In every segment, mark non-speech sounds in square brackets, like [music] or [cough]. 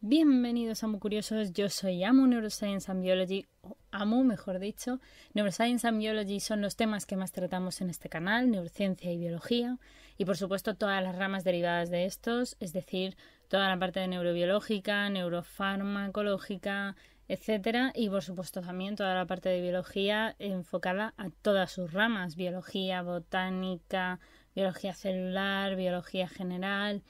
Bienvenidos a Muy Curiosos, yo soy amo Neuroscience and Biology, o Amu mejor dicho. Neuroscience and Biology son los temas que más tratamos en este canal, neurociencia y biología, y por supuesto todas las ramas derivadas de estos, es decir, toda la parte de neurobiológica, neurofarmacológica, etcétera, y por supuesto también toda la parte de biología enfocada a todas sus ramas, biología botánica, biología celular, biología general,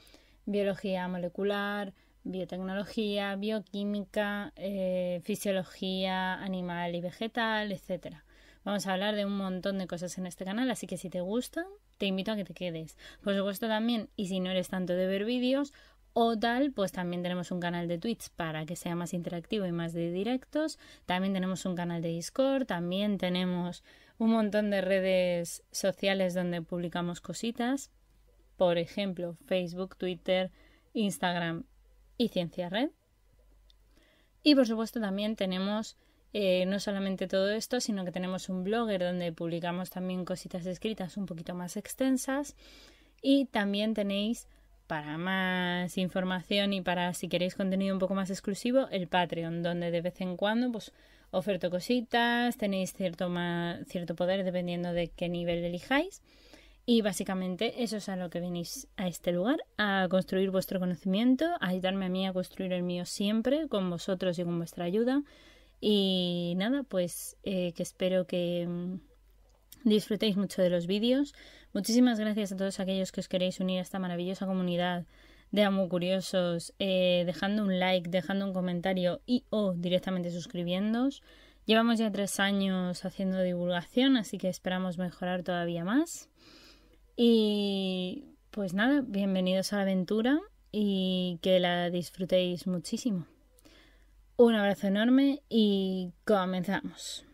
biología molecular, biotecnología, bioquímica, eh, fisiología animal y vegetal, etcétera. Vamos a hablar de un montón de cosas en este canal, así que si te gustan, te invito a que te quedes. Por supuesto también, y si no eres tanto de ver vídeos, o tal, pues también tenemos un canal de tweets para que sea más interactivo y más de directos. También tenemos un canal de Discord, también tenemos un montón de redes sociales donde publicamos cositas. Por ejemplo, Facebook, Twitter, Instagram y Ciencia Red. Y por supuesto también tenemos eh, no solamente todo esto, sino que tenemos un blogger donde publicamos también cositas escritas un poquito más extensas. Y también tenéis para más información y para si queréis contenido un poco más exclusivo, el Patreon, donde de vez en cuando pues oferto cositas, tenéis cierto, más, cierto poder dependiendo de qué nivel elijáis. Y básicamente eso es a lo que venís a este lugar, a construir vuestro conocimiento, a ayudarme a mí a construir el mío siempre, con vosotros y con vuestra ayuda. Y nada, pues eh, que espero que mm, disfrutéis mucho de los vídeos. Muchísimas gracias a todos aquellos que os queréis unir a esta maravillosa comunidad de Amo Curiosos, eh, dejando un like, dejando un comentario y o directamente suscribiéndoos. Llevamos ya tres años haciendo divulgación, así que esperamos mejorar todavía más. Y pues nada, bienvenidos a la aventura y que la disfrutéis muchísimo. Un abrazo enorme y comenzamos.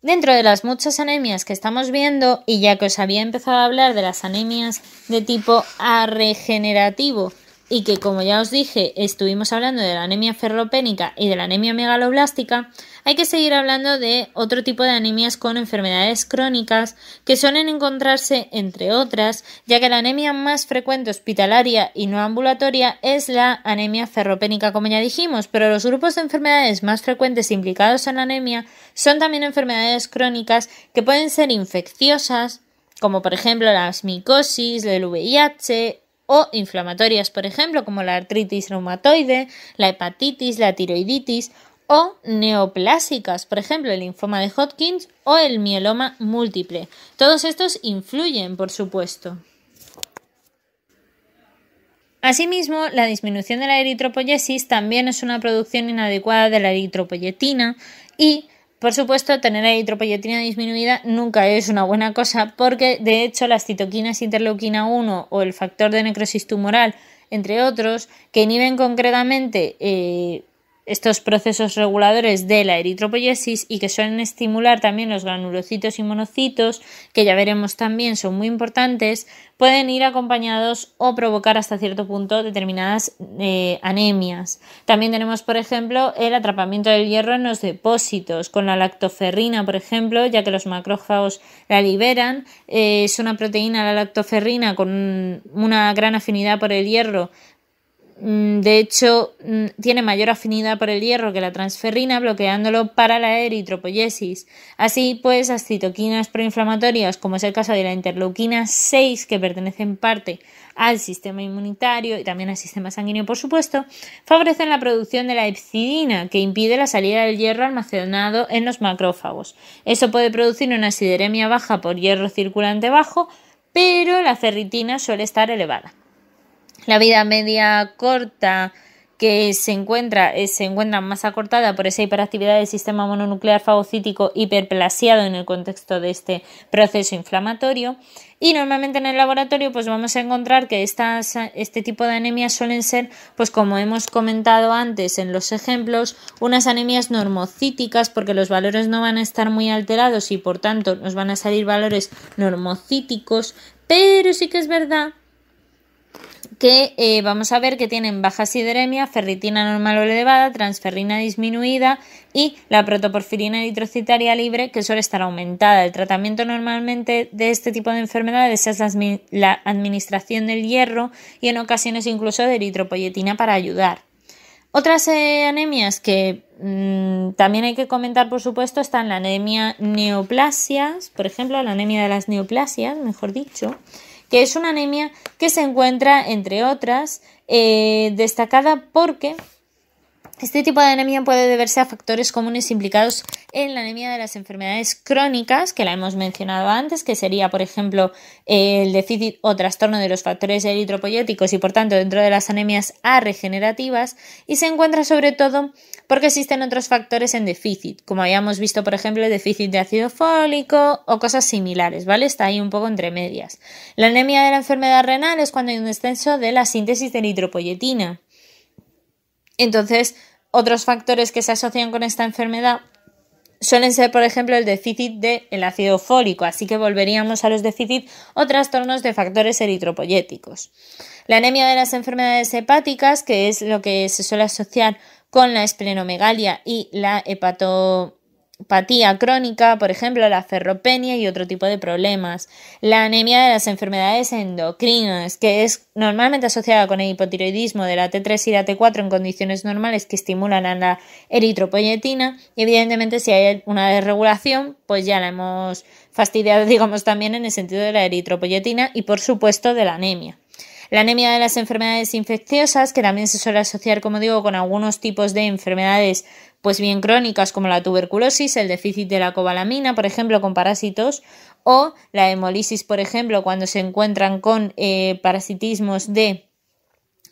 Dentro de las muchas anemias que estamos viendo, y ya que os había empezado a hablar de las anemias de tipo A regenerativo y que, como ya os dije, estuvimos hablando de la anemia ferropénica y de la anemia megaloblástica, hay que seguir hablando de otro tipo de anemias con enfermedades crónicas que suelen encontrarse, entre otras, ya que la anemia más frecuente hospitalaria y no ambulatoria es la anemia ferropénica, como ya dijimos, pero los grupos de enfermedades más frecuentes implicados en la anemia son también enfermedades crónicas que pueden ser infecciosas, como por ejemplo las micosis, el VIH, o inflamatorias, por ejemplo, como la artritis reumatoide, la hepatitis, la tiroiditis o neoplásicas, por ejemplo, el linfoma de Hodgkin o el mieloma múltiple. Todos estos influyen, por supuesto. Asimismo, la disminución de la eritropoyesis también es una producción inadecuada de la eritropoyetina y por supuesto, tener la eritropoyetina disminuida nunca es una buena cosa porque, de hecho, las citoquinas interleuquina 1 o el factor de necrosis tumoral, entre otros, que inhiben concretamente eh, estos procesos reguladores de la eritropoyesis y que suelen estimular también los granulocitos y monocitos, que ya veremos también son muy importantes, pueden ir acompañados o provocar hasta cierto punto determinadas eh, anemias. También tenemos, por ejemplo, el atrapamiento del hierro en los depósitos, con la lactoferrina, por ejemplo, ya que los macrófagos la liberan. Eh, es una proteína, la lactoferrina, con una gran afinidad por el hierro, Mm, de hecho, mm, tiene mayor afinidad por el hierro que la transferrina, bloqueándolo para la eritropoyesis. Así pues, las citoquinas proinflamatorias, como es el caso de la interleuquina 6, que pertenecen parte al sistema inmunitario y también al sistema sanguíneo, por supuesto, favorecen la producción de la epsidina, que impide la salida del hierro almacenado en los macrófagos. Eso puede producir una sideremia baja por hierro circulante bajo, pero la ferritina suele estar elevada. La vida media corta que se encuentra, eh, se encuentra más acortada por esa hiperactividad del sistema mononuclear fagocítico hiperplasiado en el contexto de este proceso inflamatorio. Y normalmente en el laboratorio pues vamos a encontrar que este tipo de anemias suelen ser, pues como hemos comentado antes en los ejemplos, unas anemias normocíticas porque los valores no van a estar muy alterados y por tanto nos van a salir valores normocíticos, pero sí que es verdad que eh, vamos a ver que tienen baja sideremia, ferritina normal o elevada, transferrina disminuida y la protoporfirina eritrocitaria libre que suele estar aumentada. El tratamiento normalmente de este tipo de enfermedades es la administración del hierro y en ocasiones incluso de eritropoyetina para ayudar. Otras eh, anemias que mm, también hay que comentar, por supuesto, están la anemia neoplasias, por ejemplo, la anemia de las neoplasias, mejor dicho, que es una anemia que se encuentra, entre otras, eh, destacada porque este tipo de anemia puede deberse a factores comunes implicados en la anemia de las enfermedades crónicas, que la hemos mencionado antes, que sería, por ejemplo, el déficit o trastorno de los factores eritropoyéticos y, por tanto, dentro de las anemias A regenerativas, y se encuentra sobre todo porque existen otros factores en déficit, como habíamos visto, por ejemplo, el déficit de ácido fólico o cosas similares, ¿vale? Está ahí un poco entre medias. La anemia de la enfermedad renal es cuando hay un descenso de la síntesis de eritropoyetina entonces, otros factores que se asocian con esta enfermedad suelen ser, por ejemplo, el déficit del el ácido fólico, así que volveríamos a los déficits o trastornos de factores eritropoyéticos. La anemia de las enfermedades hepáticas, que es lo que se suele asociar con la esplenomegalia y la hepato patía crónica, por ejemplo, la ferropenia y otro tipo de problemas. La anemia de las enfermedades endocrinas, que es normalmente asociada con el hipotiroidismo de la T3 y la T4 en condiciones normales que estimulan a la eritropoyetina. Y evidentemente, si hay una desregulación, pues ya la hemos fastidiado, [laughs] digamos, también en el sentido de la eritropoyetina y, por supuesto, de la anemia. La anemia de las enfermedades infecciosas, que también se suele asociar, como digo, con algunos tipos de enfermedades pues bien crónicas como la tuberculosis, el déficit de la cobalamina, por ejemplo, con parásitos, o la hemolisis, por ejemplo, cuando se encuentran con eh, parasitismos de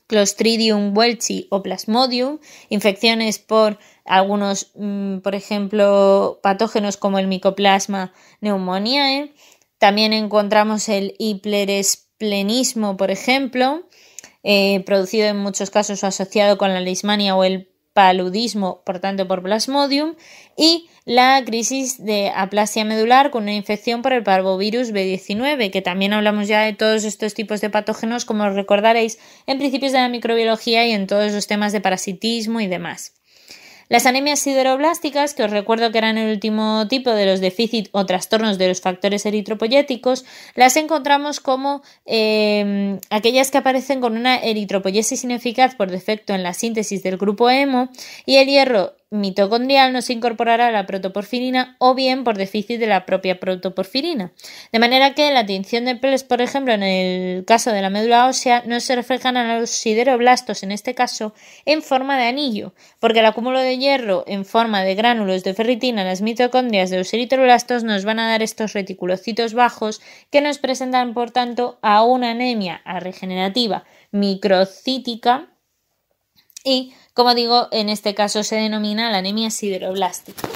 Clostridium welchi o Plasmodium, infecciones por algunos, mm, por ejemplo, patógenos como el Mycoplasma pneumoniae. También encontramos el Hipleres plenismo, por ejemplo, eh, producido en muchos casos asociado con la leishmania o el paludismo, por tanto por Plasmodium, y la crisis de aplasia medular con una infección por el parvovirus B19, que también hablamos ya de todos estos tipos de patógenos, como os recordaréis, en principios de la microbiología y en todos los temas de parasitismo y demás. Las anemias sideroblásticas, que os recuerdo que eran el último tipo de los déficit o trastornos de los factores eritropoyéticos, las encontramos como em, aquellas que aparecen con una eritropoyesis ineficaz por defecto en la síntesis del grupo hemo y el hierro mitocondrial no se incorporará a la protoporfirina o bien por déficit de la propia protoporfirina. De manera que la tinción de peles, por ejemplo, en el caso de la médula ósea, no se reflejan a los sideroblastos, en este caso, en forma de anillo, porque el acúmulo de hierro en forma de gránulos de ferritina en las mitocondrias de los eritroblastos nos van a dar estos reticulocitos bajos que nos presentan, por tanto, a una anemia regenerativa microcítica y como digo, en este caso se denomina la anemia sideroblástica.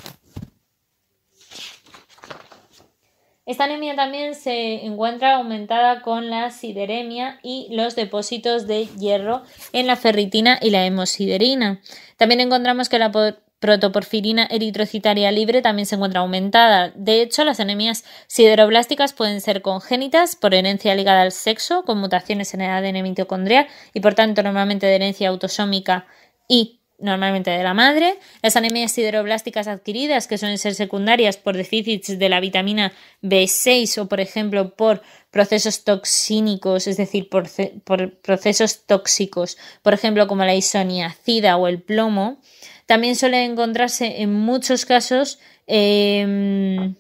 Esta anemia también se encuentra aumentada con la sideremia y los depósitos de hierro en la ferritina y la hemosiderina. También encontramos que la protoporfirina eritrocitaria libre también se encuentra aumentada. De hecho, las anemias sideroblásticas pueden ser congénitas por herencia ligada al sexo, con mutaciones en el ADN mitocondrial y por tanto normalmente de herencia autosómica y normalmente de la madre, las anemias sideroblásticas adquiridas, que suelen ser secundarias por déficits de la vitamina B6 o, por ejemplo, por procesos toxínicos, es decir, por, procesos tóxicos, por ejemplo, como la isoniacida o el plomo, también suele encontrarse en muchos casos em,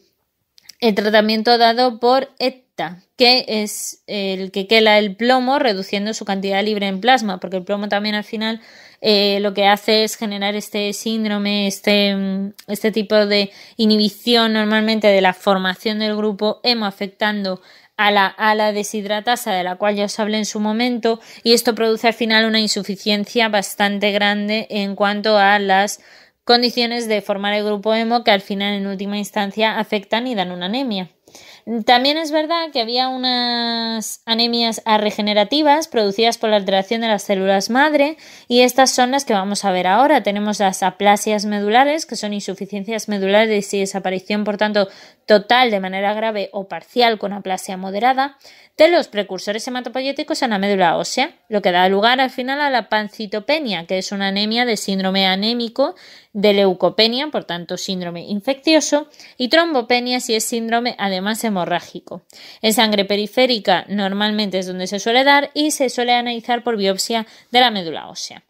el tratamiento dado por et que es el que quela el plomo reduciendo su cantidad libre en plasma, porque el plomo también al final eh, lo que hace es generar este síndrome, este, mm, este tipo de inhibición normalmente de la formación del grupo hemo afectando a la, a deshidratasa de la cual ya os hablé en su momento y esto produce al final una insuficiencia bastante grande en cuanto a las condiciones de formar el grupo hemo que al final en última instancia afectan y dan una anemia. También es verdad que había unas anemias regenerativas producidas por la alteración de las células madre y estas son las que vamos a ver ahora. Tenemos las aplasias medulares, que son insuficiencias medulares y desaparición, por tanto, total de manera grave o parcial con aplasia moderada de los precursores hematopoyéticos en la médula ósea, lo que da lugar al final a la pancitopenia, que es una anemia de síndrome anémico de leucopenia, por tanto síndrome infeccioso, y trombopenia si es síndrome además más hemorrágico. En sangre periférica normalmente es donde se suele dar y se suele analizar por biopsia de la médula ósea.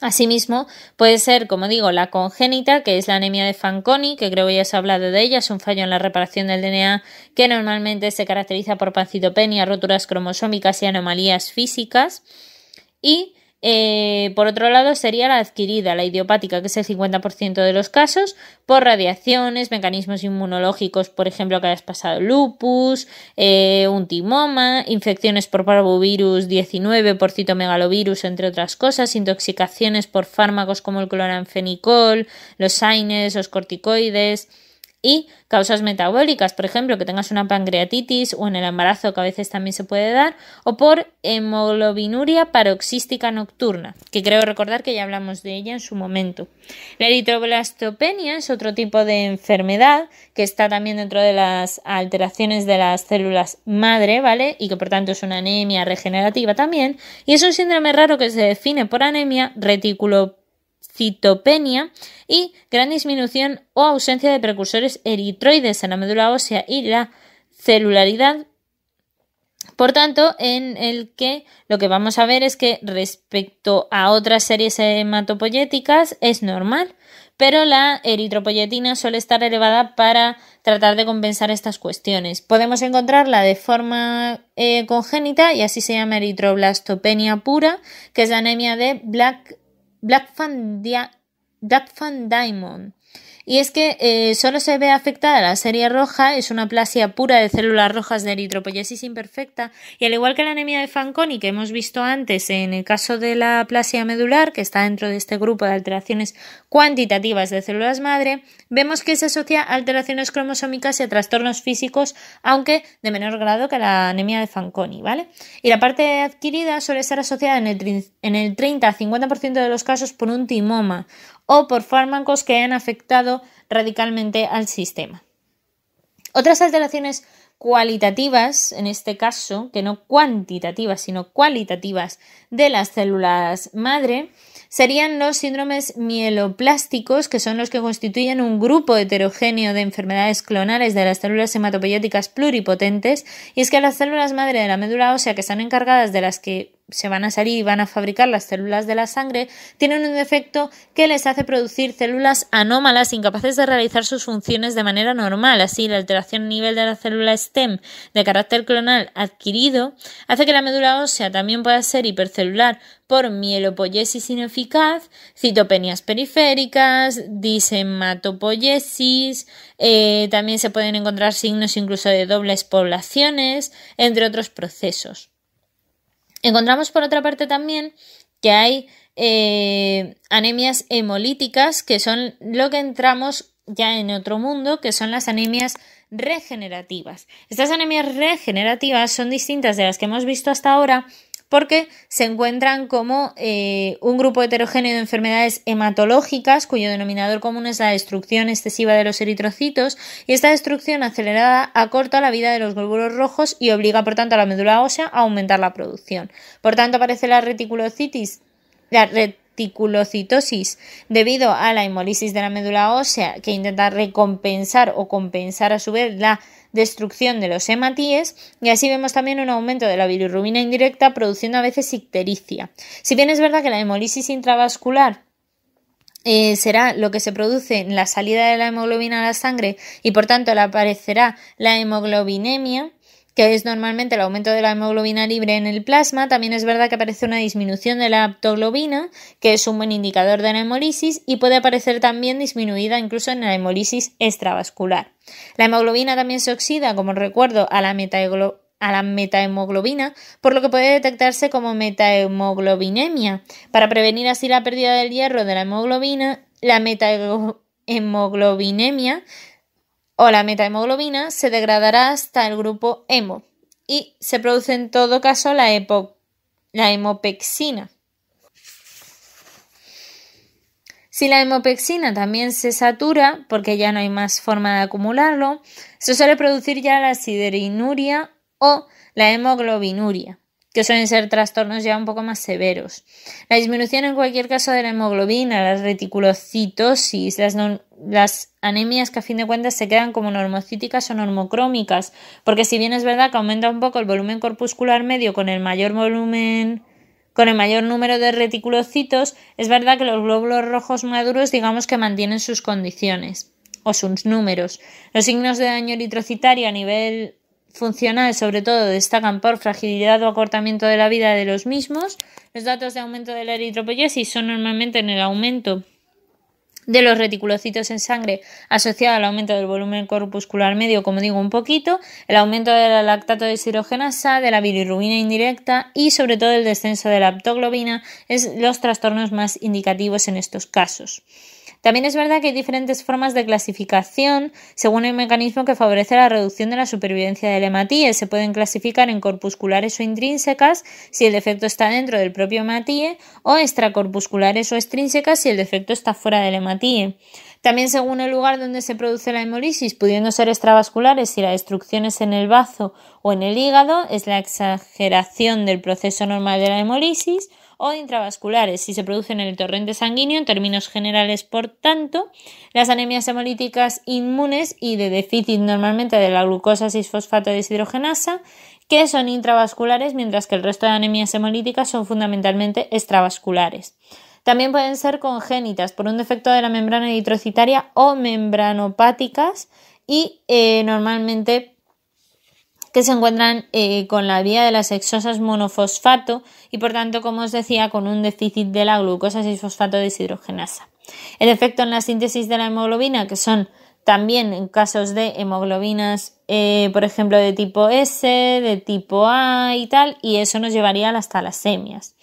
Asimismo, puede ser, como digo, la congénita, que es la anemia de Fanconi, que creo que ya os he hablado de ella, es un fallo en la reparación del DNA que normalmente se caracteriza por pancitopenia, roturas cromosómicas y anomalías físicas. Y eh, por otro lado, sería la adquirida, la idiopática, que es el 50% de los casos, por radiaciones, mecanismos inmunológicos, por ejemplo, que hayas pasado lupus, eh, un timoma, infecciones por parvovirus 19, por citomegalovirus, entre otras cosas, intoxicaciones por fármacos como el cloranfenicol, los aines, los corticoides y causas metabólicas, por ejemplo, que tengas una pancreatitis o en el embarazo que a veces también se puede dar, o por hemoglobinuria paroxística nocturna, que creo recordar que ya hablamos de ella en su momento. La eritroblastopenia es otro tipo de enfermedad que está también dentro de las alteraciones de las células madre, ¿vale? Y que por tanto es una anemia regenerativa también, y es un síndrome raro que se define por anemia retículo citopenia y gran disminución o ausencia de precursores eritroides en la médula ósea y la celularidad. Por tanto, en el que lo que vamos a ver es que respecto a otras series hematopoyéticas es normal, pero la eritropoyetina suele estar elevada para tratar de compensar estas cuestiones. Podemos encontrarla de forma eh, congénita y así se llama eritroblastopenia pura, que es la anemia de Black Black Van, Di- Black Van Diamond Y es que eh, solo se ve afectada la serie roja, es una plasia pura de células rojas de eritropoyesis imperfecta, y al igual que la anemia de Fanconi que hemos visto antes en el caso de la plasia medular, que está dentro de este grupo de alteraciones cuantitativas de células madre, vemos que se asocia a alteraciones cromosómicas y a trastornos físicos, aunque de menor grado que la anemia de Fanconi, ¿vale? Y la parte adquirida suele estar asociada en el, 30 50% de los casos por un timoma o por fármacos que hayan afectado radicalmente al sistema. Otras alteraciones cualitativas, en este caso, que no cuantitativas, sino cualitativas de las células madre, serían los síndromes mieloplásticos, que son los que constituyen un grupo heterogéneo de enfermedades clonales de las células hematopoyéticas pluripotentes, y es que las células madre de la médula ósea que están encargadas de las que se van a salir y van a fabricar las células de la sangre, tienen un efecto que les hace producir células anómalas incapaces de realizar sus funciones de manera normal. Así, la alteración a nivel de la célula STEM de carácter clonal adquirido hace que la médula ósea también pueda ser hipercelular por mielopoyesis ineficaz, citopenias periféricas, disematopoyesis, eh, también se pueden encontrar signos incluso de dobles poblaciones, entre otros procesos. Encontramos por otra parte también que hay eh, anemias hemolíticas, que son lo que entramos ya en otro mundo, que son las anemias regenerativas. Estas anemias regenerativas son distintas de las que hemos visto hasta ahora porque se encuentran como eh, un grupo heterogéneo de enfermedades hematológicas cuyo denominador común es la destrucción excesiva de los eritrocitos y esta destrucción acelerada acorta la vida de los glóbulos rojos y obliga por tanto a la médula ósea a aumentar la producción. Por tanto aparece la la reticulocitosis debido a la hemólisis de la médula ósea que intenta recompensar o compensar a su vez la destrucción de los hematíes y así vemos también un aumento de la bilirrubina indirecta produciendo a veces ictericia. Si bien es verdad que la hemolisis intravascular eh, será lo que se produce en la salida de la hemoglobina a la sangre y por tanto le aparecerá la hemoglobinemia, que es normalmente el aumento de la hemoglobina libre en el plasma. También es verdad que aparece una disminución de la aptoglobina, que es un buen indicador de la hemolisis, y puede aparecer también disminuida incluso en la hemolisis extravascular. La hemoglobina también se oxida, como recuerdo, a la metahemoglobina, por lo que puede detectarse como metahemoglobinemia. Para prevenir así la pérdida del hierro de la hemoglobina, la metahemoglobinemia o la metahemoglobina se degradará hasta el grupo hemo y se produce en todo caso la, la hemopexina. Si la hemopexina también se satura, porque ya no hay más forma de acumularlo, se suele producir ya la siderinuria o la hemoglobinuria que suelen ser trastornos ya un poco más severos. La disminución en cualquier caso de la hemoglobina, las reticulocitosis, las, las anemias que a fin de cuentas se quedan como normocíticas o normocrómicas, porque si bien es verdad que aumenta un poco el volumen corpuscular medio con el mayor volumen con el mayor número de reticulocitos, es verdad que los glóbulos rojos maduros digamos que mantienen sus condiciones o sus números. Los signos de daño eritrocitario a nivel funcional, sobre todo, destacan por fragilidad o acortamiento de la vida de los mismos. Los datos de aumento de la eritropoyesis son normalmente en el aumento de los reticulocitos en sangre asociado al aumento del volumen corpuscular medio, como digo, un poquito, el aumento de la lactato deshidrogenasa, de la bilirrubina indirecta y sobre todo el descenso de la aptoglobina es los trastornos más indicativos en estos casos. También es verdad que hay diferentes formas de clasificación según el mecanismo que favorece la reducción de la supervivencia del hematíe. Se pueden clasificar en corpusculares o intrínsecas si el defecto está dentro del propio hematíe o extracorpusculares o extrínsecas si el defecto está fuera del hematíe. También según el lugar donde se produce la hemolisis, pudiendo ser extravasculares si la destrucción es en el bazo o en el hígado, es la exageración del proceso normal de la hemolisis, o intravasculares si se producen en el torrente sanguíneo. En términos generales, por tanto, las anemias hemolíticas inmunes y de déficit normalmente de la glucosa 6-fosfato deshidrogenasa que son intravasculares, mientras que el resto de anemias hemolíticas son fundamentalmente extravasculares. También pueden ser congénitas por un defecto de la membrana eritrocitaria o membranopáticas y eh, normalmente que se encuentran eh, con la vía de las exosas monofosfato y por tanto, como os decía, con un déficit de la glucosa 6-fosfato deshidrogenasa. El efecto en la síntesis de la hemoglobina, que son también en casos de hemoglobinas, eh, por ejemplo, de tipo S, de tipo A y tal, y eso nos llevaría hasta las semias.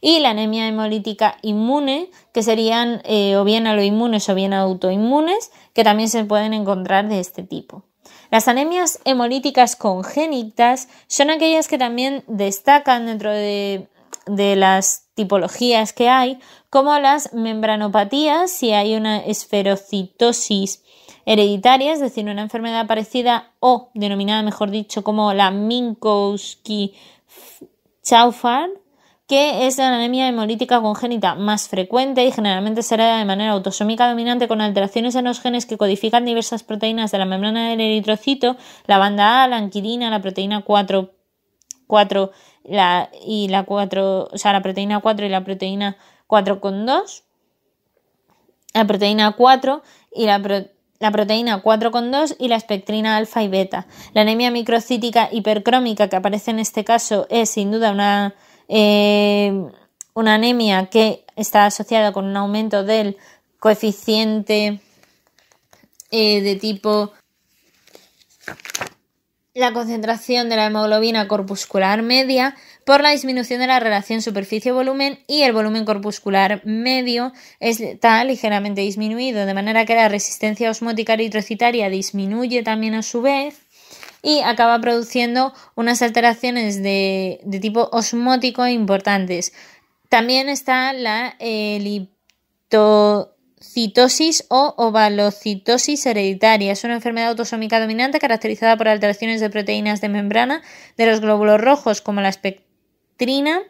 Y la anemia hemolítica inmune, que serían eh, o bien inmunes o bien autoinmunes, que también se pueden encontrar de este tipo. Las anemias hemolíticas congénitas son aquellas que también destacan dentro de, las tipologías que hay, como las membranopatías, si hay una esferocitosis hereditaria, es decir, una enfermedad parecida o denominada, mejor dicho, como la Minkowski-Chaufard, que es la anemia hemolítica congénita más frecuente y generalmente será de manera autosómica dominante con alteraciones en los genes que codifican diversas proteínas de la membrana del eritrocito, la banda A, la anquilina, la proteína 4, y la o sea, la proteína 4 y la proteína la proteína 4 y la proteína la proteína 4,2 y la espectrina alfa y beta. La anemia microcítica hipercrómica que aparece en este caso es sin duda una eh, una anemia que está asociada con un aumento del coeficiente eh, de tipo la concentración de la hemoglobina corpuscular media por la disminución de la relación superficie-volumen y el volumen corpuscular medio está ligeramente disminuido, de manera que la resistencia osmótica eritrocitaria disminuye también a su vez y acaba produciendo unas alteraciones de, tipo osmótico importantes. También está la eliptocitosis eh, o ovalocitosis hereditaria. Es una enfermedad autosómica dominante caracterizada por alteraciones de proteínas de membrana de los glóbulos rojos como la espectrina,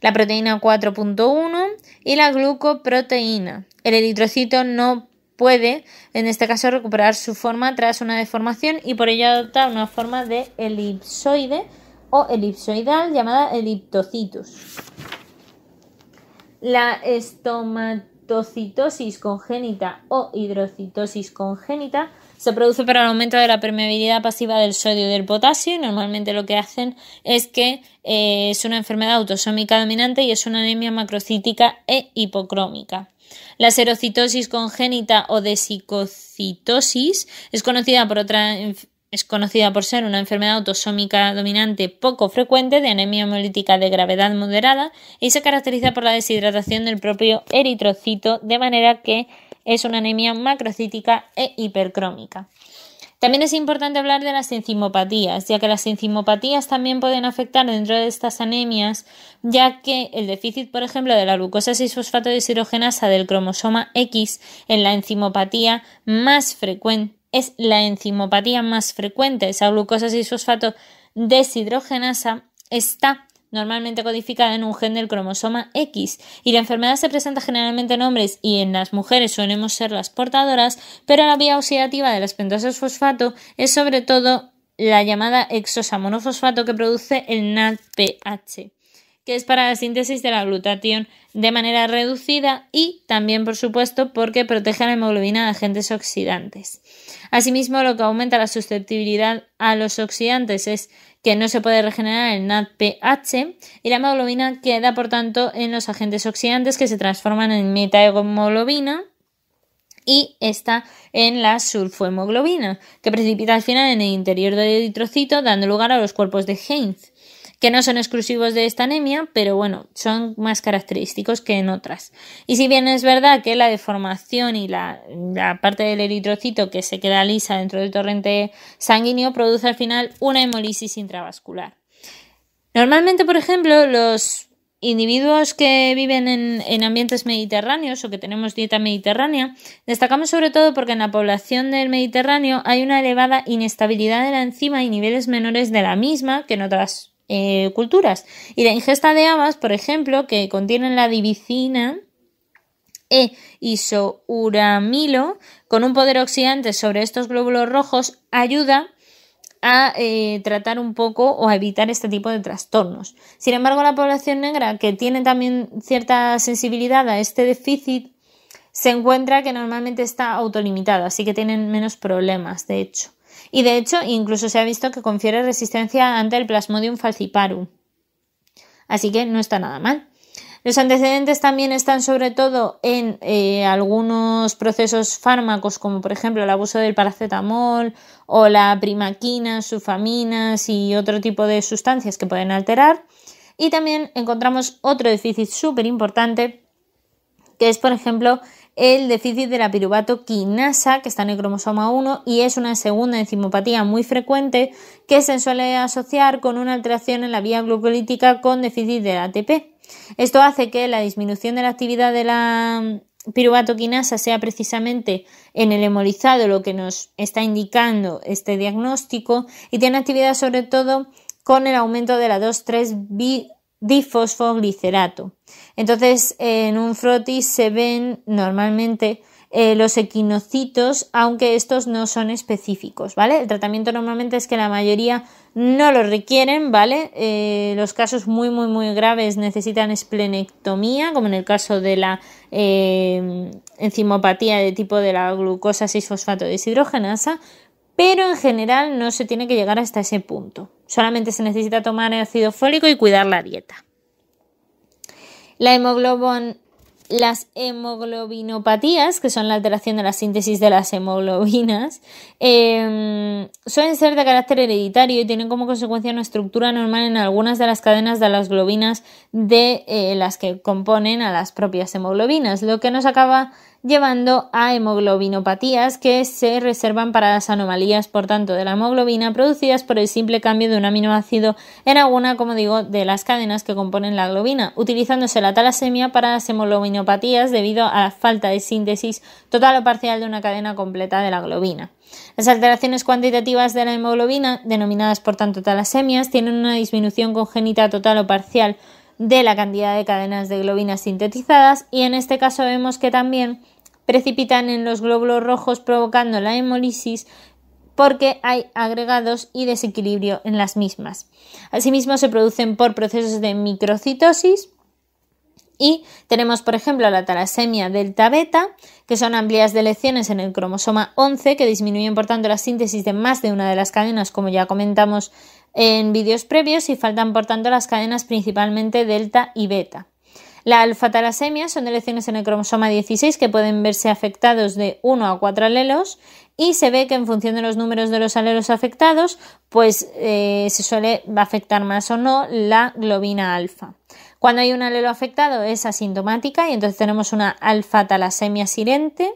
la proteína 4.1 y la glucoproteína. El eritrocito no puede, en este caso, recuperar su forma tras una deformación y por ello adopta una forma de elipsoide o elipsoidal llamada eliptocitos. La estomatocitosis congénita o hidrocitosis congénita se produce por el aumento de la permeabilidad pasiva del sodio y del potasio y normalmente lo que hacen es que eh, es una enfermedad autosómica dominante y es una anemia macrocítica e hipocrómica. La serocitosis congénita o de psicocitosis es conocida por es conocida por ser una enfermedad autosómica dominante poco frecuente de anemia hemolítica de gravedad moderada y se caracteriza por la deshidratación del propio eritrocito, de manera que es una anemia macrocítica e hipercrómica. También es importante hablar de las enzimopatías, ya que las enzimopatías también pueden afectar dentro de estas anemias, ya que el déficit, por ejemplo, de la glucosa 6-fosfato deshidrogenasa del cromosoma X en la enzimopatía más frecuente es la enzimopatía más frecuente, esa glucosa 6-fosfato deshidrogenasa está normalmente codificada en un gen del cromosoma X, y la enfermedad se presenta generalmente en hombres y en las mujeres solemos ser las portadoras, pero la vía oxidativa de las pentosas fosfato es sobre todo la llamada monofosfato que produce el NADPH que es para la síntesis de la glutatión de manera reducida y también, por supuesto, porque protege la hemoglobina de agentes oxidantes. Asimismo, lo que aumenta la susceptibilidad a los oxidantes es que no se puede regenerar el NADPH y la hemoglobina queda, por tanto, en los agentes oxidantes que se transforman en metahemoglobina y está en la sulfohemoglobina, que precipita al final en el interior del eritrocito, dando lugar a los cuerpos de Heinz que no son exclusivos de esta anemia, pero bueno, son más característicos que en otras. Y si bien es verdad que la deformación y la, parte del eritrocito que se queda lisa dentro del torrente sanguíneo produce al final una hemolisis intravascular. Normalmente, por ejemplo, los individuos que viven en, en, ambientes mediterráneos o que tenemos dieta mediterránea, destacamos sobre todo porque en la población del Mediterráneo hay una elevada inestabilidad de la enzima y niveles menores de la misma que en otras eh, culturas. Y la ingesta de habas, por ejemplo, que contienen la divicina e isouramilo, con un poder oxidante sobre estos glóbulos rojos, ayuda a eh, tratar un poco o a evitar este tipo de trastornos. Sin embargo, la población negra, que tiene también cierta sensibilidad a este déficit, se encuentra que normalmente está autolimitada, así que tienen menos problemas, de hecho y de hecho incluso se ha visto que confiere resistencia ante el Plasmodium falciparum. Así que no está nada mal. Los antecedentes también están sobre todo en eh, algunos procesos fármacos, como por ejemplo el abuso del paracetamol o la primaquina, sufaminas y otro tipo de sustancias que pueden alterar. Y también encontramos otro déficit súper importante, que es por ejemplo el déficit de la piruvato que está en el cromosoma 1, y es una segunda enzimopatía muy frecuente que se suele asociar con una alteración en la vía glucolítica con déficit de ATP. Esto hace que la disminución de la actividad de la mm, piruvato sea precisamente en el hemolizado lo que nos está indicando este diagnóstico y tiene actividad sobre todo con el aumento de la 2,3 difosfoglicerato. Entonces, en un frotis se ven normalmente eh, los equinocitos, aunque estos no son específicos, ¿vale? El tratamiento normalmente es que la mayoría no lo requieren, ¿vale? Eh, los casos muy, muy, muy graves necesitan esplenectomía, como en el caso de la eh, enzimopatía de tipo de la glucosa 6-fosfato deshidrogenasa, pero en general no se tiene que llegar hasta ese punto. Solamente se necesita tomar ácido fólico y cuidar la dieta. La las hemoglobinopatías, que son la alteración de la síntesis de las hemoglobinas, em, suelen ser de carácter hereditario y tienen como consecuencia una estructura normal en algunas de las cadenas de las globinas de eh, las que componen a las propias hemoglobinas, lo que nos acaba llevando a hemoglobinopatías que se reservan para las anomalías, por tanto, de la hemoglobina producidas por el simple cambio de un aminoácido en alguna, como digo, de las cadenas que componen la globina, utilizándose la talasemia para las hemoglobinopatías debido a la falta de síntesis total o parcial de una cadena completa de la globina. Las alteraciones cuantitativas de la hemoglobina, denominadas por tanto talasemias, tienen una disminución congénita total o parcial de la cantidad de cadenas de globina sintetizadas y en este caso vemos que también precipitan en los glóbulos rojos provocando la hemólisis porque hay agregados y desequilibrio en las mismas. Asimismo se producen por procesos de microcitosis y tenemos, por ejemplo, la talasemia delta beta, que son amplias lecciones en el cromosoma 11, que disminuyen, por tanto, la síntesis de más de una de las cadenas, como ya comentamos en vídeos previos, y faltan, por tanto, las cadenas principalmente delta y beta. La alfa-talasemia son elecciones en el cromosoma 16 que pueden verse afectados de 1 a 4 alelos y se ve que en función de los números de los alelos afectados, pues eh, se suele afectar más o no la globina alfa. Cuando hay un alelo afectado es asintomática y entonces tenemos una alfa-talasemia sirente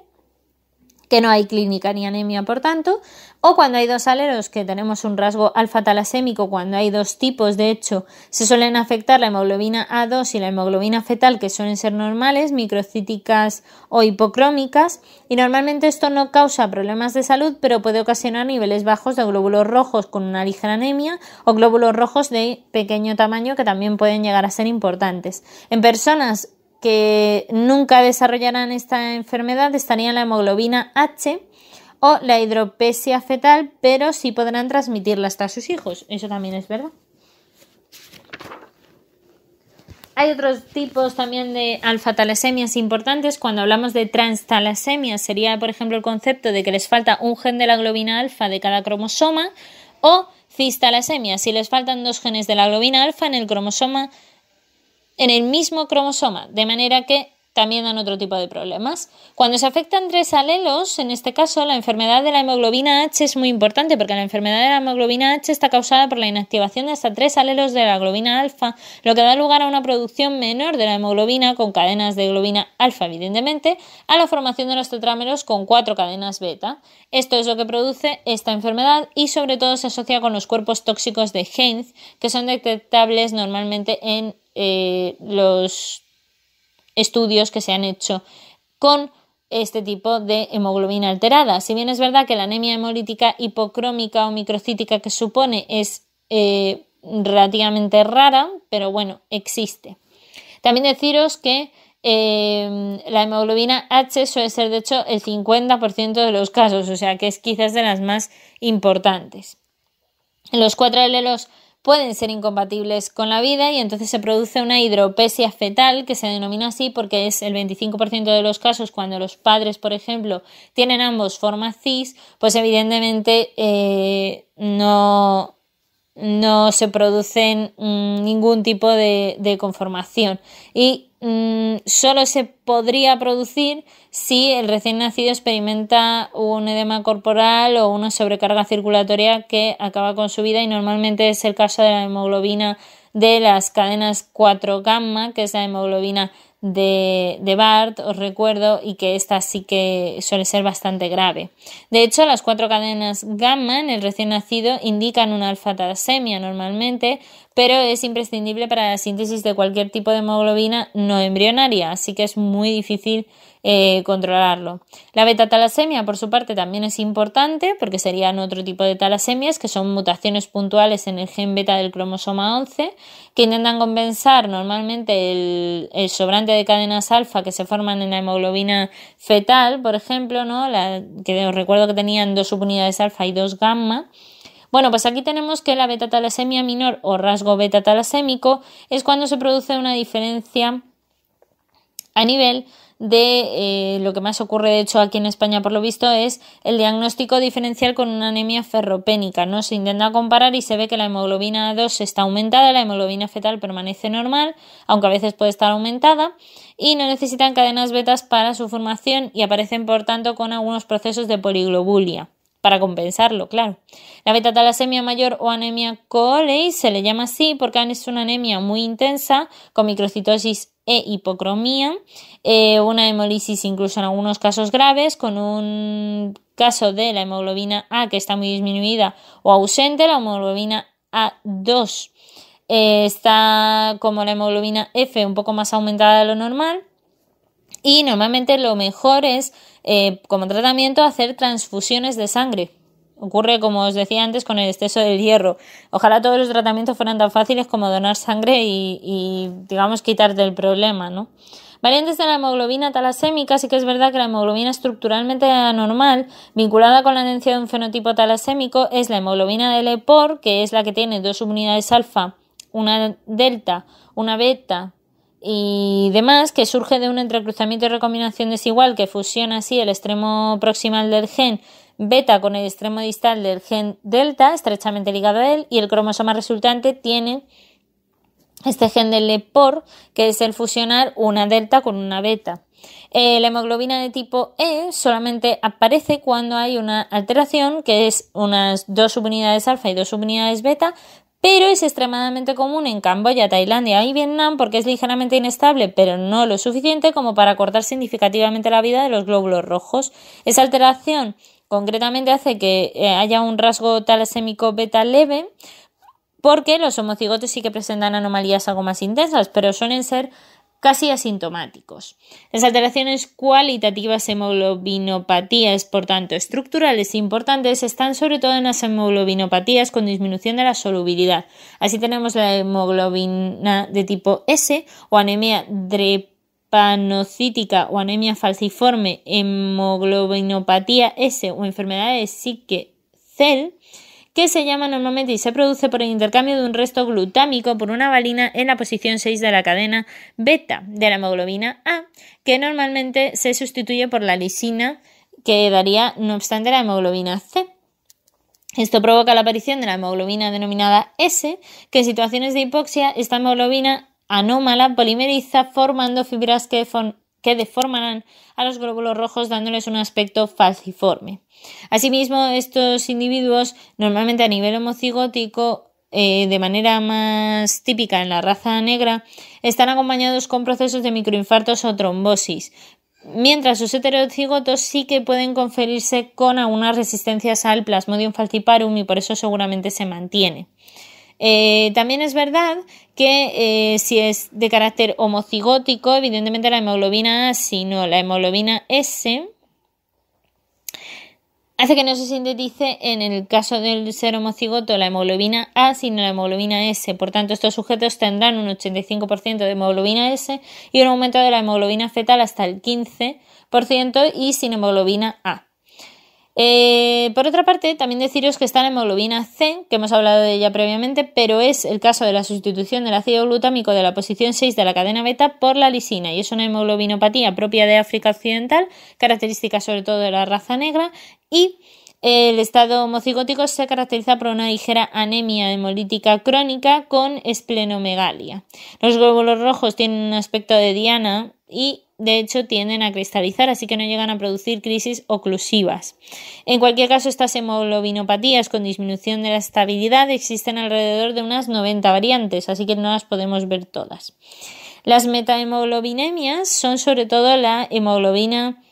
que no hay clínica ni anemia, por tanto, o cuando hay dos aleros que tenemos un rasgo alfa-talasémico, cuando hay dos tipos, de hecho, se suelen afectar la hemoglobina A2 y la hemoglobina fetal, que suelen ser normales, microcíticas o hipocrómicas, y normalmente esto no causa problemas de salud, pero puede ocasionar niveles bajos de glóbulos rojos con una ligera anemia o glóbulos rojos de pequeño tamaño que también pueden llegar a ser importantes. En personas que nunca desarrollarán esta enfermedad estarían la hemoglobina H o la hidropesia fetal, pero sí podrán transmitirla hasta sus hijos. Eso también es verdad. Hay otros tipos también de alfa-talasemias importantes. Cuando hablamos de transtalasemia, sería, por ejemplo, el concepto de que les falta un gen de la globina alfa de cada cromosoma. O cistalasemia, si les faltan dos genes de la globina alfa en el cromosoma en el mismo cromosoma, de manera que también dan otro tipo de problemas. Cuando se afectan tres alelos, en este caso la enfermedad de la hemoglobina H es muy importante porque la enfermedad de la hemoglobina H está causada por la inactivación de hasta tres alelos de la globina alfa, lo que da lugar a una producción menor de la hemoglobina con cadenas de globina alfa, evidentemente, a la formación de los tetrámeros con cuatro cadenas beta. Esto es lo que produce esta enfermedad y sobre todo se asocia con los cuerpos tóxicos de Heinz, que son detectables normalmente en eh, los estudios que se han hecho con este tipo de hemoglobina alterada. Si bien es verdad que la anemia hemolítica hipocrómica o microcítica que supone es eh, relativamente rara, pero bueno, existe. También deciros que eh, la hemoglobina H suele ser de hecho el 50% de los casos, o sea que es quizás de las más importantes. En Los cuatro alelos pueden ser incompatibles con la vida y entonces se produce una hidropesia fetal que se denomina así porque es el 25% de los casos cuando los padres, por ejemplo, tienen ambos formas cis, pues evidentemente eh, no no se producen mm, ningún tipo de, conformación y mm, solo se podría producir si el recién nacido experimenta un edema corporal o una sobrecarga circulatoria que acaba con su vida y normalmente es el caso de la hemoglobina de las cadenas 4 gamma, que es la hemoglobina de, de Bart, os recuerdo, y que esta sí que suele ser bastante grave. De hecho, las cuatro cadenas gamma en el recién nacido indican una alfa normalmente, pero es imprescindible para la síntesis de cualquier tipo de hemoglobina no embrionaria, así que es muy difícil eh, controlarlo. La beta-talasemia, por su parte, también es importante porque serían otro tipo de talasemias que son mutaciones puntuales en el gen beta del cromosoma 11 que intentan compensar normalmente el, sobrante de cadenas alfa que se forman en la hemoglobina fetal, por ejemplo, ¿no? que os recuerdo que tenían dos subunidades alfa y dos gamma. Bueno, pues aquí tenemos que la beta-talasemia minor o rasgo beta-talasémico es cuando se produce una diferencia a nivel de eh, lo que más ocurre de hecho aquí en España por lo visto es el diagnóstico diferencial con una anemia ferropénica, ¿no? Se intenta comparar y se ve que la hemoglobina 2 está aumentada, la hemoglobina fetal permanece normal, aunque a veces puede estar aumentada, y no necesitan cadenas betas para su formación y aparecen por tanto con algunos procesos de poliglobulia para compensarlo, claro. La beta-talasemia mayor o anemia coli, se le llama así porque es una anemia muy intensa con microcitosis e hipocromía, eh, una hemolisis incluso en algunos casos graves con un caso de la hemoglobina A que está muy disminuida o ausente, la hemoglobina A2 eh, está como la hemoglobina F un poco más aumentada de lo normal y normalmente lo mejor es, eh, como tratamiento, hacer transfusiones de sangre. Ocurre, como os decía antes, con el exceso del hierro. Ojalá todos los tratamientos fueran tan fáciles como donar sangre y, digamos, quitarte el problema, ¿no? Variantes de la hemoglobina talasémica, sí que es verdad que la hemoglobina estructuralmente anormal, vinculada con la atención de un fenotipo talasémico, es la hemoglobina de Lepor, que es la que tiene dos subunidades alfa, una delta, una beta y demás que surge de un entrecruzamiento y recombinación desigual que fusiona así el extremo proximal del gen beta con el extremo distal del gen delta, estrechamente ligado a él, y el cromosoma resultante tiene este gen del por que es el fusionar una delta con una beta. Eh, la hemoglobina de tipo E solamente aparece cuando hay una alteración, que es unas dos subunidades alfa y dos subunidades beta, pero es extremadamente común en Camboya, Tailandia y Vietnam porque es ligeramente inestable, pero no lo suficiente como para cortar significativamente la vida de los glóbulos rojos. Esa alteración concretamente hace que eh, haya un rasgo talasémico beta leve porque los homocigotes sí que presentan anomalías algo más intensas, pero suelen ser casi asintomáticos. Las alteraciones cualitativas hemoglobinopatías, por tanto, estructurales e importantes, están sobre todo en las hemoglobinopatías con disminución de la solubilidad. Así tenemos la hemoglobina de tipo S o anemia drepanocítica o anemia falciforme, hemoglobinopatía S o enfermedad de Sickle que se llama normalmente y se produce por el intercambio de un resto glutámico por una valina en la posición 6 de la cadena beta de la hemoglobina A, que normalmente se sustituye por la lisina que daría, no obstante, la hemoglobina C. Esto provoca la aparición de la hemoglobina denominada S, que en situaciones de hipoxia esta hemoglobina anómala polimeriza formando fibras que, que deformarán a los glóbulos rojos dándoles un aspecto falciforme. Asimismo, estos individuos, normalmente a nivel homocigótico, eh, de manera más típica en la raza negra, están acompañados con procesos de microinfartos o trombosis, mientras sus heterocigotos sí que pueden conferirse con algunas resistencias al plasmodium falciparum y por eso seguramente se mantiene. Eh, también es verdad que eh, si es de carácter homocigótico, evidentemente la hemoglobina A, sino no, la hemoglobina S hace que no se sintetice en el caso del ser homocigoto la hemoglobina A, sino la hemoglobina S. Por tanto, estos sujetos tendrán un 85% de hemoglobina S y un aumento de la hemoglobina fetal hasta el 15% y sin hemoglobina A. Eh, por otra parte, también deciros que está la hemoglobina C, que hemos hablado de ella previamente, pero es el caso de la sustitución del ácido glutámico de la posición 6 de la cadena beta por la lisina, y es una hemoglobinopatía propia de África Occidental, característica sobre todo de la raza negra, y eh, el estado homocigótico se caracteriza por una ligera anemia hemolítica crónica con esplenomegalia. Los glóbulos rojos tienen un aspecto de diana y de hecho tienden a cristalizar, así que no llegan a producir crisis oclusivas. En cualquier caso, estas hemoglobinopatías con disminución de la estabilidad existen alrededor de unas 90 variantes, así que no las podemos ver todas. Las metahemoglobinemias son sobre todo la hemoglobina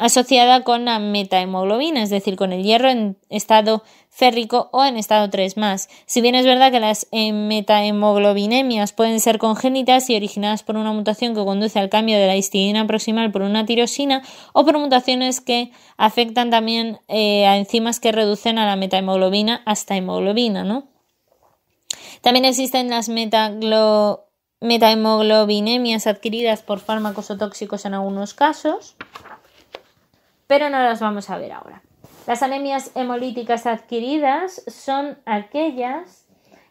asociada con la metahemoglobina, es decir, con el hierro en estado férrico o en estado 3 más. Si bien es verdad que las eh, metahemoglobinemias pueden ser congénitas y originadas por una mutación que conduce al cambio de la histidina proximal por una tirosina o por mutaciones que afectan también eh, a enzimas que reducen a la metahemoglobina hasta hemoglobina, También existen las metahemoglobinemias adquiridas por fármacos o tóxicos en algunos casos pero no las vamos a ver ahora. Las anemias hemolíticas adquiridas son aquellas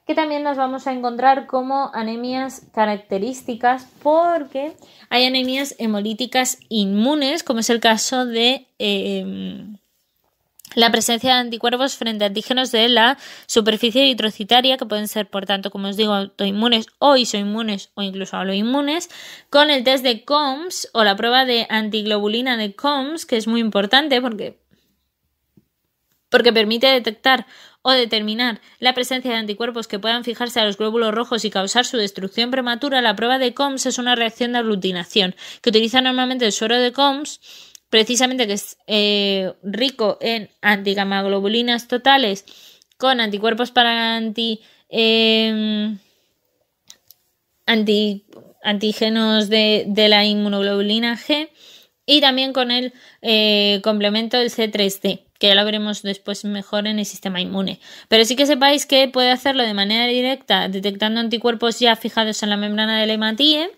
que también las vamos a encontrar como anemias características porque hay anemias hemolíticas inmunes, como es el caso de eh, la presencia de anticuerpos frente a antígenos de la superficie eritrocitaria, que pueden ser, por tanto, como os digo, autoinmunes o isoinmunes o incluso aloinmunes, con el test de COMS o la prueba de antiglobulina de COMS, que es muy importante porque, porque permite detectar o determinar la presencia de anticuerpos que puedan fijarse a los glóbulos rojos y causar su destrucción prematura. La prueba de COMS es una reacción de aglutinación que utiliza normalmente el suero de COMS precisamente que es eh, rico en antigamaglobulinas totales con anticuerpos para anti, em, anti antígenos de, de la inmunoglobulina G y también con el eh, complemento del C3D, que ya lo veremos después mejor en el sistema inmune. Pero sí que sepáis que puede hacerlo de manera directa, detectando anticuerpos ya fijados en la membrana de la hematíe,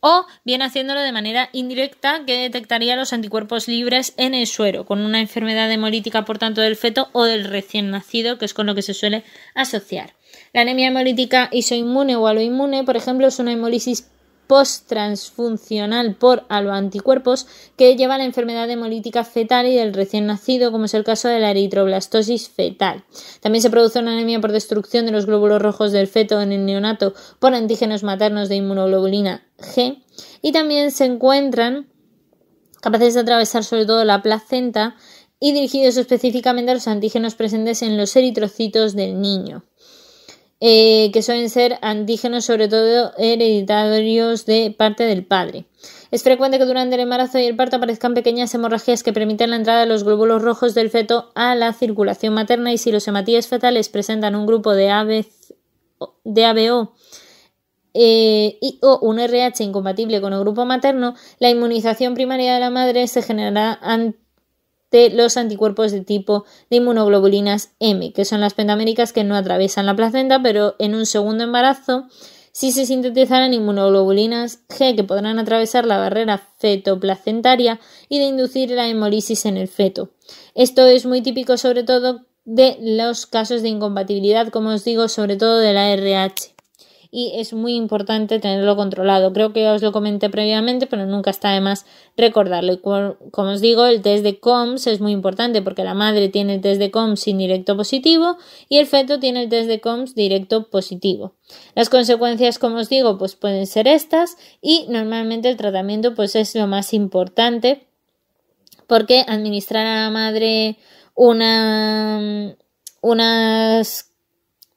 o bien haciéndolo de manera indirecta, que detectaría los anticuerpos libres en el suero, con una enfermedad hemolítica, por tanto, del feto o del recién nacido, que es con lo que se suele asociar. La anemia hemolítica isoinmune o aloinmune, por ejemplo, es una hemólisis post-transfuncional por aloanticuerpos que lleva a la enfermedad hemolítica fetal y del recién nacido, como es el caso de la eritroblastosis fetal. También se produce una anemia por destrucción de los glóbulos rojos del feto en el neonato por antígenos maternos de inmunoglobulina G y también se encuentran capaces de atravesar sobre todo la placenta y dirigidos específicamente a los antígenos presentes en los eritrocitos del niño. Eh, que suelen ser antígenos, sobre todo hereditarios de parte del padre. Es frecuente que durante el embarazo y el parto aparezcan pequeñas hemorragias que permiten la entrada de los glóbulos rojos del feto a la circulación materna y si los hematíes fetales presentan un grupo de, de ABO eh, y o un RH incompatible con el grupo materno, la inmunización primaria de la madre se generará ante de los anticuerpos de tipo de inmunoglobulinas M, que son las pentaméricas que no atravesan la placenta, pero en un segundo embarazo, si se sintetizarán inmunoglobulinas G que podrán atravesar la barrera fetoplacentaria y de inducir la hemolisis en el feto. Esto es muy típico sobre todo de los casos de incompatibilidad, como os digo, sobre todo de la RH y es muy importante tenerlo controlado. Creo que ya os lo comenté previamente, pero nunca está de más recordarlo. como os digo, el test de COMS es muy importante porque la madre tiene el test de COMS indirecto positivo y el feto tiene el test de COMS directo positivo. Las consecuencias, como os digo, pues pueden ser estas y normalmente el tratamiento pues es lo más importante porque administrar a la madre una, unas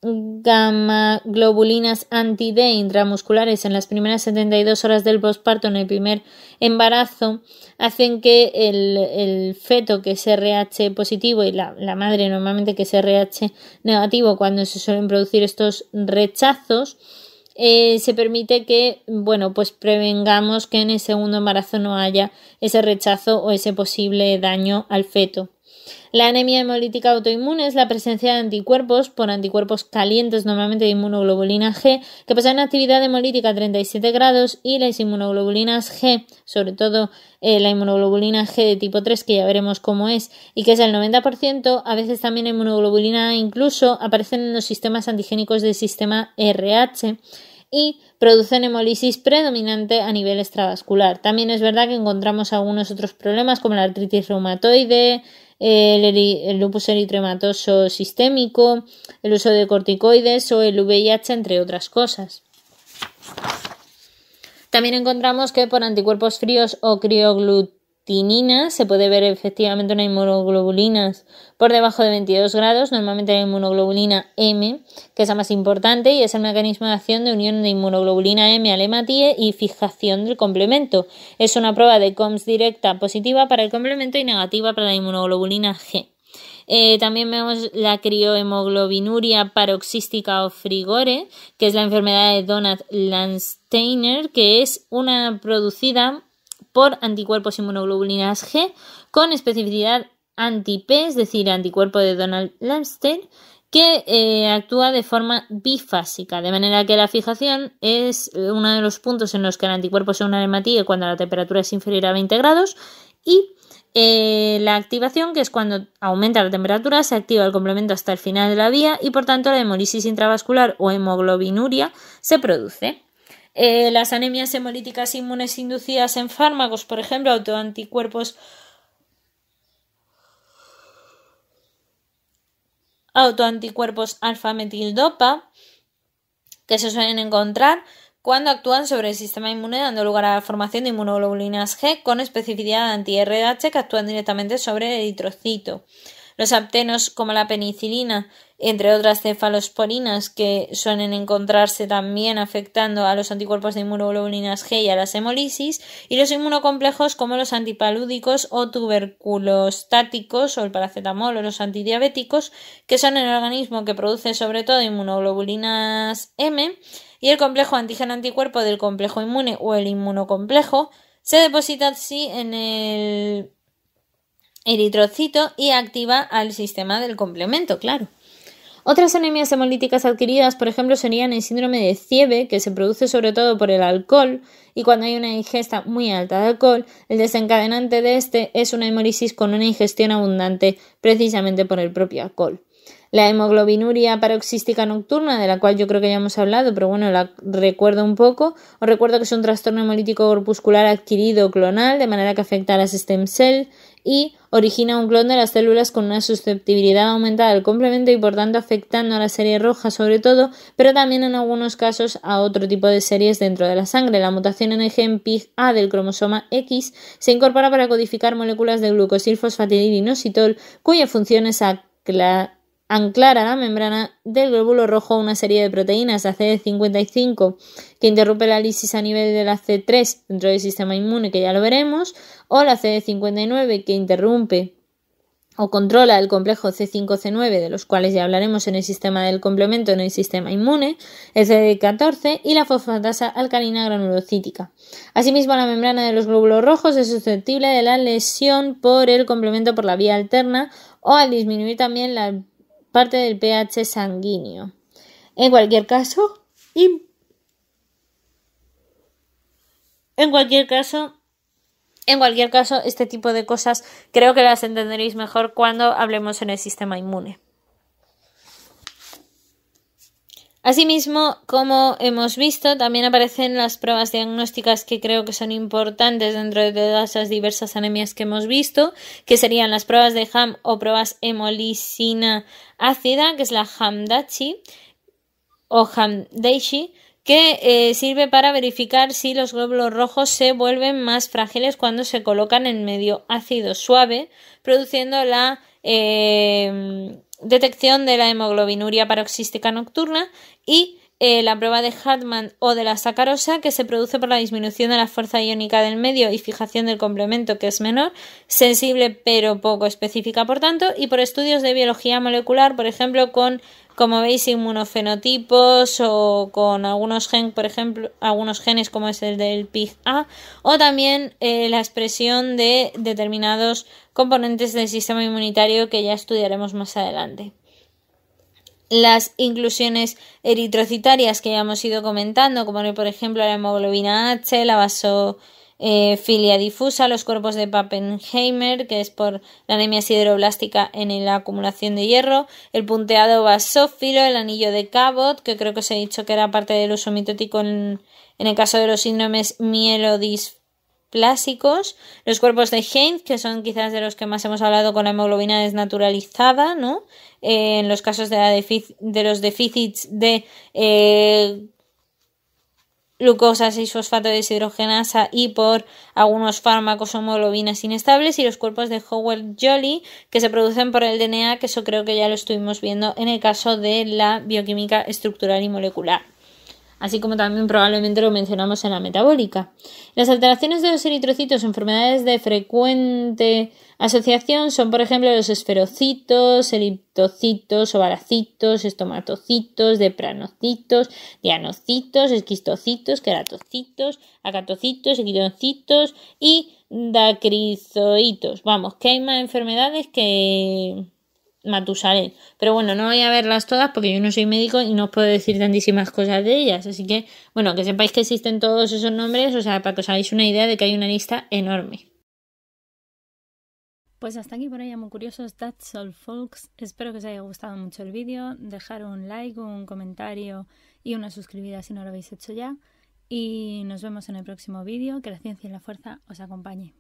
globulinas anti-D intramusculares en las primeras 72 horas del posparto en el primer embarazo hacen que el, feto que es RH positivo y la, madre normalmente que es RH negativo cuando se suelen producir estos rechazos eh, se permite que bueno pues prevengamos que en el segundo embarazo no haya ese rechazo o ese posible daño al feto. La anemia hemolítica autoinmune es la presencia de anticuerpos por anticuerpos calientes, normalmente de inmunoglobulina G, que poseen actividad hemolítica a 37 grados y las inmunoglobulinas G, sobre todo eh, la inmunoglobulina G de tipo 3, que ya veremos cómo es, y que es el 90%, a veces también inmunoglobulina A incluso aparecen en los sistemas antigénicos del sistema RH y producen hemolisis predominante a nivel extravascular. También es verdad que encontramos algunos otros problemas como la artritis reumatoide, el, lupus eritrematoso sistémico, el uso de corticoides o el VIH, entre otras cosas. También encontramos que por anticuerpos fríos o crioglutinos, se puede ver efectivamente una inmunoglobulina por debajo de 22 grados, normalmente la inmunoglobulina M, que es la más importante y es el mecanismo de acción de unión de inmunoglobulina M la hematíe y fijación del complemento. Es una prueba de COMS directa positiva para el complemento y negativa para la inmunoglobulina G. Eh, también vemos la criohemoglobinuria paroxística o frigore, que es la enfermedad de Donald Landsteiner, que es una producida por anticuerpos inmunoglobulinas G con especificidad anti-P, es decir, anticuerpo de Donald Lamster, que eh, actúa de forma bifásica, de manera que la fijación es eh, uno de los puntos en los que el anticuerpo se une al cuando la temperatura es inferior a 20 grados y eh, la activación, que es cuando aumenta la temperatura, se activa el complemento hasta el final de la vía y por tanto la hemolisis intravascular o hemoglobinuria se produce. Eh, las anemias hemolíticas inmunes inducidas en fármacos, por ejemplo, autoanticuerpos autoanticuerpos alfa-metildopa que se suelen encontrar cuando actúan sobre el sistema inmune dando lugar a la formación de inmunoglobulinas G con especificidad anti-RH que actúan directamente sobre el eritrocito. Los aptenos como la penicilina entre otras cefalosporinas que suelen encontrarse también afectando a los anticuerpos de inmunoglobulinas G y a las hemolisis, y los inmunocomplejos como los antipalúdicos o tuberculostáticos o el paracetamol o los antidiabéticos, que son el organismo que produce sobre todo inmunoglobulinas M, y el complejo antígeno anticuerpo del complejo inmune o el inmunocomplejo se deposita así en el eritrocito y activa al sistema del complemento, claro. Otras anemias hemolíticas adquiridas, por ejemplo, serían el síndrome de Cieve, que se produce sobre todo por el alcohol, y cuando hay una ingesta muy alta de alcohol, el desencadenante de este es una hemolisis con una ingestión abundante precisamente por el propio alcohol. La hemoglobinuria paroxística nocturna, de la cual yo creo que ya hemos hablado, pero bueno, la recuerdo un poco. Os recuerdo que es un trastorno hemolítico corpuscular adquirido clonal, de manera que afecta a las stem cells y origina un clon de las células con una susceptibilidad aumentada al complemento y por tanto afectando a la serie roja sobre todo, pero también en algunos casos a otro tipo de series dentro de la sangre. La mutación en el gen PIGA del cromosoma X se incorpora para codificar moléculas de glucosil cuya función es aclarar anclar la membrana del glóbulo rojo una serie de proteínas, la CD55, que interrumpe la lisis a nivel de la C3 dentro del sistema inmune, que ya lo veremos, o la CD59, que interrumpe o controla el complejo C5-C9, de los cuales ya hablaremos en el sistema del complemento, en el sistema inmune, el CD14 y la fosfatasa alcalina granulocítica. Asimismo, la membrana de los glóbulos rojos es susceptible de la lesión por el complemento por la vía alterna o al disminuir también la parte del pH sanguíneo. En cualquier caso, en cualquier caso, en cualquier caso, este tipo de cosas creo que las entenderéis mejor cuando hablemos en el sistema inmune. Asimismo, como hemos visto, también aparecen las pruebas diagnósticas que creo que son importantes dentro de todas esas diversas anemias que hemos visto, que serían las pruebas de HAM o pruebas hemolisina ácida, que es la HAMDACHI o HAMDACHI, que eh, sirve para verificar si los glóbulos rojos se vuelven más frágiles cuando se colocan en medio ácido suave, produciendo la eh, detección de la hemoglobinuria paroxística nocturna y eh, la prueba de Hartmann o de la sacarosa, que se produce por la disminución de la fuerza iónica del medio y fijación del complemento, que es menor, sensible pero poco específica, por tanto, y por estudios de biología molecular, por ejemplo, con, como veis, inmunofenotipos o con algunos gen, por ejemplo, algunos genes como es el del PIG-A, o también eh, la expresión de determinados componentes del sistema inmunitario que ya estudiaremos más adelante las inclusiones eritrocitarias que ya hemos ido comentando, como por ejemplo la hemoglobina H, la vasofilia difusa, los cuerpos de Pappenheimer, que es por la anemia sideroblástica en la acumulación de hierro, el punteado basófilo, el anillo de Cabot, que creo que os he dicho que era parte del uso mitótico en, el caso de los síndromes mielodis clásicos los cuerpos de Heinz, que son quizás de los que más hemos hablado con la hemoglobina desnaturalizada, ¿no? Eh, en los casos de, de los déficits de eh, glucosa 6 fosfato deshidrogenasa y por algunos fármacos o hemoglobinas inestables y los cuerpos de Howard Jolly que se producen por el DNA, que eso creo que ya lo estuvimos viendo en el caso de la bioquímica estructural y molecular así como también probablemente lo mencionamos en la metabólica. Las alteraciones de los eritrocitos, enfermedades de frecuente asociación, son por ejemplo los esferocitos, eliptocitos, ovaracitos, estomatocitos, depranocitos, dianocitos, esquistocitos, queratocitos, acatocitos, equidocitos y dacrizoitos. Vamos, que hay más enfermedades que matusaré, Pero bueno, no voy a verlas todas porque yo no soy médico y no os puedo decir tantísimas cosas de ellas. Así que, bueno, que sepáis que existen todos esos nombres, o sea, para que os hagáis una idea de que hay una lista enorme. Pues hasta aquí por hoy, muy curiosos, that's all folks. Espero que os haya gustado mucho el vídeo. Dejar un like, un comentario y una suscribida si no lo habéis hecho ya. Y nos vemos en el próximo vídeo. Que la ciencia y la fuerza os acompañe.